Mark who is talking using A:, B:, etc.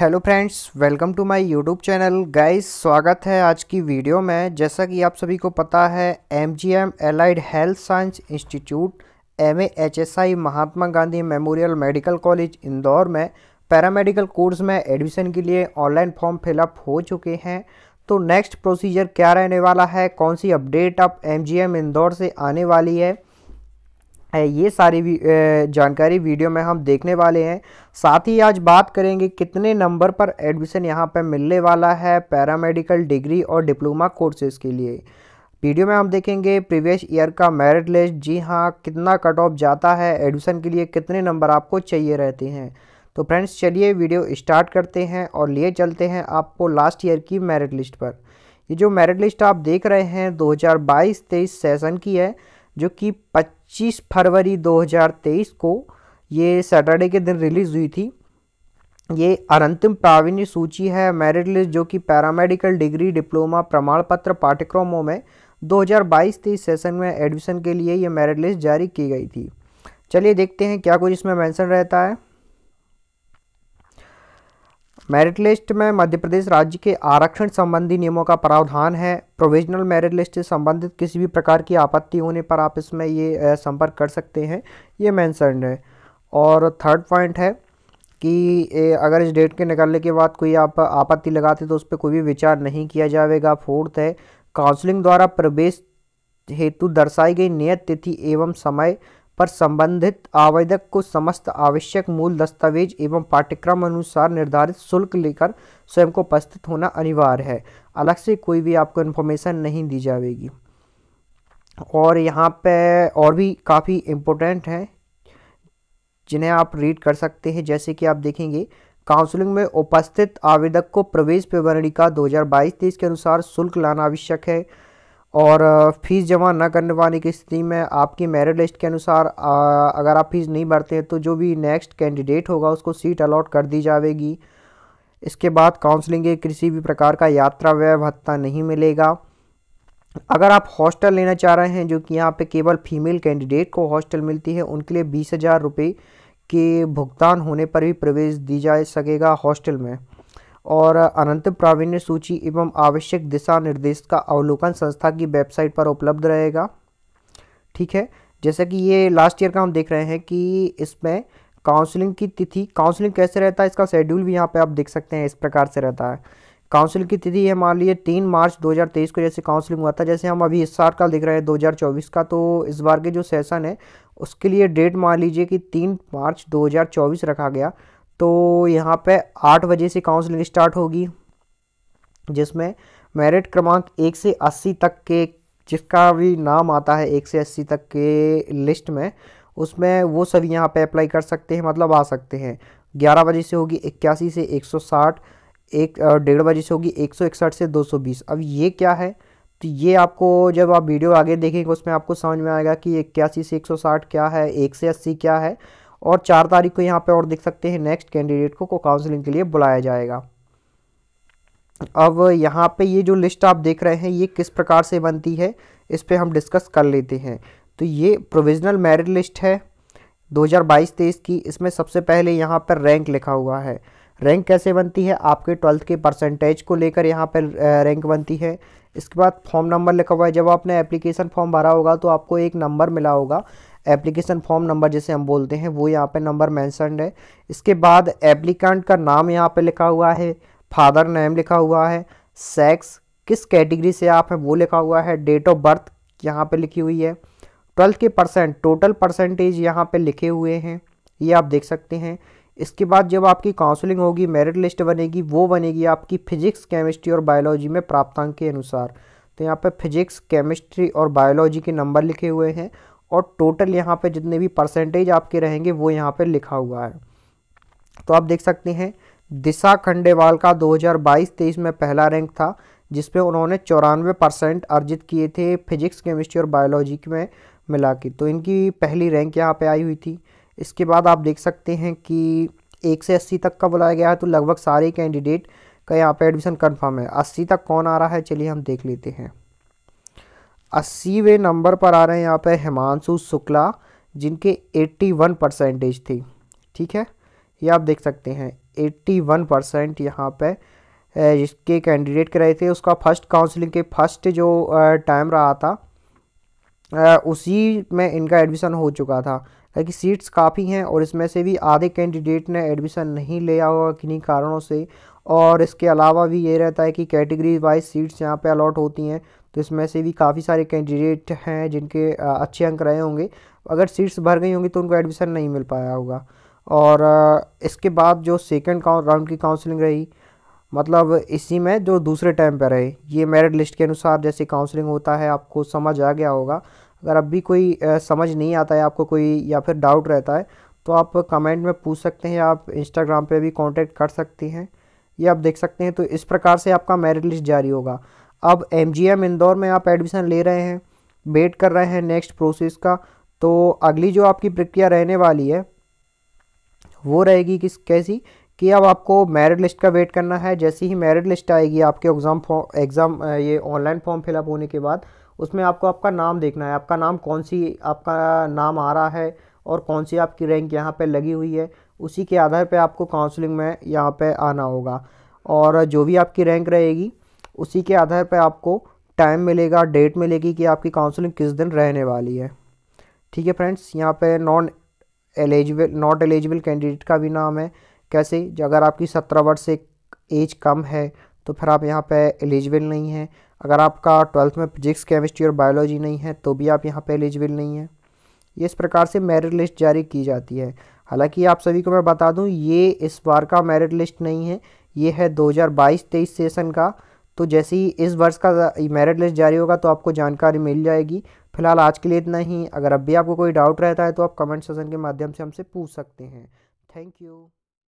A: hello friends welcome to my YouTube channel guys स्वागत है आज की वीडियो में जैसा कि आप सभी को पता है M G M allied health science institute M Mahatma Gandhi memorial medical college Indore में पैरामेडिकल कोर्स में एडमिशन के लिए ऑनलाइन फॉर्म फिलअप हो चुके हैं तो नेक्स्ट प्रोसीजर क्या रहने वाला है कौन सी अपडेट अब एम इंदौर से आने वाली है ये सारी जानकारी वीडियो में हम देखने वाले हैं साथ ही आज बात करेंगे कितने नंबर पर एडमिशन यहाँ पर मिलने वाला है पैरामेडिकल डिग्री और डिप्लोमा कोर्सेज़ के लिए वीडियो में हम देखेंगे प्रीवियस ईयर का मेरिट लिस्ट जी हाँ कितना कट ऑफ जाता है एडमिशन के लिए कितने नंबर आपको चाहिए रहते हैं तो फ्रेंड्स चलिए वीडियो स्टार्ट करते हैं और लिए चलते हैं आपको लास्ट ईयर की मेरिट लिस्ट पर ये जो मेरिट लिस्ट आप देख रहे हैं 2022-23 सेशन की है जो कि 25 फरवरी 2023 को ये सैटरडे के दिन रिलीज़ हुई थी ये अरंतिम प्रावीण्य सूची है मेरिट लिस्ट जो कि पैरामेडिकल डिग्री डिप्लोमा प्रमाण पत्र पाठ्यक्रमों में 2022 हज़ार सेशन में एडमिशन के लिए ये मेरिट लिस्ट जारी की गई थी चलिए देखते हैं क्या कुछ इसमें मेंशन रहता है मेरिट लिस्ट में मध्य प्रदेश राज्य के आरक्षण संबंधी नियमों का प्रावधान है प्रोविजनल मेरिट लिस्ट से संबंधित किसी भी प्रकार की आपत्ति होने पर आप इसमें ये संपर्क कर सकते हैं ये मैंसर्ड है और थर्ड पॉइंट है कि ए, अगर इस डेट के निकलने के बाद कोई आप आपत्ति लगाते तो उस पर कोई भी विचार नहीं किया जाएगा फोर्थ है काउंसलिंग द्वारा प्रवेश हेतु दर्शाई गई नियत तिथि एवं समय पर संबंधित आवेदक को समस्त आवश्यक मूल दस्तावेज एवं पाठ्यक्रम अनुसार निर्धारित शुल्क लेकर स्वयं को उपस्थित होना अनिवार्य है अलग से कोई भी आपको इन्फॉर्मेशन नहीं दी जाएगी और यहाँ पे और भी काफ़ी इम्पोर्टेंट हैं जिन्हें आप रीड कर सकते हैं जैसे कि आप देखेंगे काउंसलिंग में उपस्थित आवेदक को प्रवेश विवरणिका दो हज़ार के अनुसार शुल्क लाना आवश्यक है और फीस जमा न करने वाले की स्थिति में आपकी मेरिट लिस्ट के अनुसार अगर आप फीस नहीं भरते हैं तो जो भी नेक्स्ट कैंडिडेट होगा उसको सीट अलाट कर दी जाएगी इसके बाद काउंसलिंग के किसी भी प्रकार का यात्रा व्यय भत्ता नहीं मिलेगा अगर आप हॉस्टल लेना चाह रहे हैं जो कि यहाँ पे केवल फीमेल कैंडिडेट को हॉस्टल मिलती है उनके लिए बीस हज़ार रुपये के भुगतान होने पर भी प्रवेश दी जा सकेगा हॉस्टल में और अनंत प्रावीण्य सूची एवं आवश्यक दिशा निर्देश का अवलोकन संस्था की वेबसाइट पर उपलब्ध रहेगा ठीक है जैसा कि ये लास्ट ईयर का हम देख रहे हैं कि इसमें काउंसलिंग की तिथि काउंसलिंग कैसे रहता है इसका शेड्यूल भी यहाँ पे आप देख सकते हैं इस प्रकार से रहता है काउंसलिंग की तिथि है मान लीजिए तीन मार्च 2023 को जैसे काउंसलिंग हुआ था जैसे हम अभी इस साल का देख रहे हैं 2024 का तो इस बार के जो सेशन है उसके लिए डेट मान लीजिए कि तीन मार्च 2024 रखा गया तो यहाँ पे आठ बजे से काउंसलिंग स्टार्ट होगी जिसमें मेरिट क्रमांक एक से अस्सी तक के जिसका भी नाम आता है एक से अस्सी तक के लिस्ट में उसमें वो सभी यहाँ पे अप्लाई कर सकते हैं मतलब आ सकते हैं ग्यारह बजे से होगी इक्यासी से एक सौ साठ एक डेढ़ बजे से होगी एक सौ इकसठ से दो सौ बीस अब ये क्या है तो ये आपको जब आप वीडियो आगे देखेंगे उसमें आपको समझ में आएगा कि इक्यासी से एक सौ साठ क्या है एक से अस्सी क्या है और चार तारीख को यहाँ पे और देख सकते हैं नेक्स्ट कैंडिडेट को, को काउंसलिंग के लिए बुलाया जाएगा अब यहाँ पे ये जो लिस्ट आप देख रहे हैं ये किस प्रकार से बनती है इस पर हम डिस्कस कर लेते हैं तो ये प्रोविजनल मेरिट लिस्ट है 2022-23 की इसमें सबसे पहले यहाँ पर रैंक लिखा हुआ है रैंक कैसे बनती है आपके ट्वेल्थ के परसेंटेज को लेकर यहाँ पर रैंक बनती है इसके बाद फॉर्म नंबर लिखा हुआ है जब आपने एप्लीकेशन फॉर्म भरा होगा तो आपको एक नंबर मिला होगा एप्लीकेशन फॉर्म नंबर जिसे हम बोलते हैं वो यहाँ पे नंबर मैंसनड है इसके बाद एप्लीकेंट का नाम यहाँ पे लिखा हुआ है फादर नेम लिखा हुआ है सेक्स किस कैटेगरी से आप हैं वो लिखा हुआ है डेट ऑफ बर्थ यहाँ पे लिखी हुई है ट्वेल्थ के परसेंट टोटल परसेंटेज यहाँ पे लिखे हुए हैं ये आप देख सकते हैं इसके बाद जब आपकी काउंसलिंग होगी मेरिट लिस्ट बनेगी वो बनेगी आपकी फिजिक्स केमिस्ट्री और बायोलॉजी में प्राप्तांक के अनुसार तो यहाँ पर फिजिक्स केमिस्ट्री और बायोलॉजी के नंबर लिखे हुए हैं और टोटल यहाँ पे जितने भी परसेंटेज आपके रहेंगे वो यहाँ पे लिखा हुआ है तो आप देख सकते हैं दिशा खंडेवाल का 2022-23 में पहला रैंक था जिसमें उन्होंने चौरानवे परसेंट अर्जित किए थे फिजिक्स केमिस्ट्री और बायोलॉजी में मिला के तो इनकी पहली रैंक यहाँ पे आई हुई थी इसके बाद आप देख सकते हैं कि एक से अस्सी तक का बुलाया गया है तो लगभग सारे कैंडिडेट का यहाँ पे एडमिशन कंफर्म है अस्सी तक कौन आ रहा है चलिए हम देख लेते हैं अस्सीवें नंबर पर आ रहे हैं यहाँ पे हिमांशु शुक्ला जिनके 81 परसेंटेज थी ठीक है ये आप देख सकते हैं 81 परसेंट यहाँ पे जिसके कैंडिडेट कराए थे उसका फर्स्ट काउंसलिंग के फर्स्ट जो टाइम रहा था उसी में इनका एडमिशन हो चुका था ताकि सीट्स काफ़ी हैं और इसमें से भी आधे कैंडिडेट ने एडमिशन नहीं लिया होगा किन्हीं कारणों से और इसके अलावा भी ये रहता है कि कैटेगरी वाइज सीट्स यहाँ पे अलॉट होती हैं तो इसमें से भी काफ़ी सारे कैंडिडेट हैं जिनके अच्छे अंक रहे होंगे अगर सीट्स भर गई होंगी तो उनको एडमिशन नहीं मिल पाया होगा और इसके बाद जो सेकेंड राउंड की काउंसलिंग रही मतलब इसी में जो दूसरे टाइम पर रहे ये मेरिट लिस्ट के अनुसार जैसे काउंसलिंग होता है आपको समझ आ गया होगा अगर अब भी कोई समझ नहीं आता है आपको कोई या फिर डाउट रहता है तो आप कमेंट में पूछ सकते हैं आप इंस्टाग्राम पे भी कांटेक्ट कर सकती हैं ये आप देख सकते हैं तो इस प्रकार से आपका मेरिट लिस्ट जारी होगा अब एम इंदौर में आप एडमिशन ले रहे हैं वेट कर रहे हैं नेक्स्ट प्रोसेस का तो अगली जो आपकी प्रक्रिया रहने वाली है वो रहेगी किस कैसी कि अब आपको मेरिट लिस्ट का वेट करना है जैसे ही मेरिट लिस्ट आएगी आपके एग्ज़ाम फॉर्म एग्ज़ाम ये ऑनलाइन फॉर्म फिलअप होने के बाद उसमें आपको आपका नाम देखना है आपका नाम कौन सी आपका नाम आ रहा है और कौन सी आपकी रैंक यहाँ पर लगी हुई है उसी के आधार पर आपको काउंसलिंग में यहाँ पर आना होगा और जो भी आपकी रैंक रहेगी उसी के आधार पर आपको टाइम मिलेगा डेट मिलेगी कि आपकी काउंसलिंग किस दिन रहने वाली है ठीक है फ्रेंड्स यहाँ पे non eligible not eligible candidate का भी नाम है कैसे अगर आपकी सत्रह वर्ष से एज कम है तो फिर आप यहाँ पे एलिजिबल नहीं हैं अगर आपका ट्वेल्थ में फिजिक्स केमिस्ट्री और बायोलॉजी नहीं है तो भी आप यहाँ पर एलिजिबल नहीं हैं ये इस प्रकार से मेरिट लिस्ट जारी की जाती है हालांकि आप सभी को मैं बता दूं ये इस बार का मेरिट लिस्ट नहीं है ये है 2022-23 सेशन का तो जैसे ही इस वर्ष का मेरिट लिस्ट जारी होगा तो आपको जानकारी मिल जाएगी फिलहाल आज के लिए इतना ही अगर अब भी आपको कोई डाउट रहता है तो आप कमेंट सेशन के माध्यम से हमसे पूछ सकते हैं थैंक यू